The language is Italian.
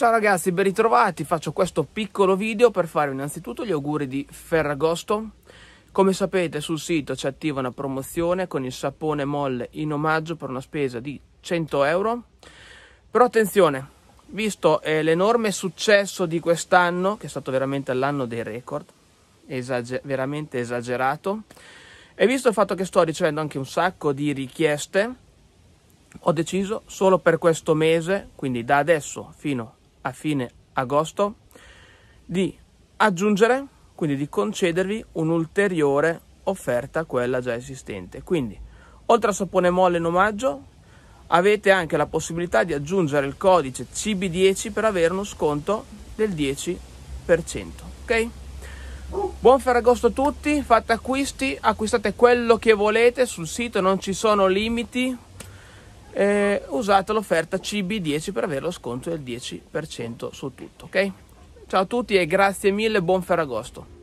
Ciao ragazzi, ben ritrovati. Faccio questo piccolo video per fare innanzitutto gli auguri di Ferragosto. Come sapete sul sito c'è attiva una promozione con il sapone molle in omaggio per una spesa di 100 euro. Però attenzione, visto eh, l'enorme successo di quest'anno, che è stato veramente l'anno dei record, esager veramente esagerato, e visto il fatto che sto ricevendo anche un sacco di richieste, ho deciso solo per questo mese, quindi da adesso fino a a fine agosto di aggiungere, quindi di concedervi un'ulteriore offerta a quella già esistente. Quindi, oltre a sapone molle in omaggio, avete anche la possibilità di aggiungere il codice CB10 per avere uno sconto del 10%. Ok? Buon Ferragosto a tutti, fate acquisti, acquistate quello che volete sul sito, non ci sono limiti eh, usate l'offerta CB10 per avere lo sconto del 10% su tutto, ok? Ciao a tutti e grazie mille, buon Ferragosto!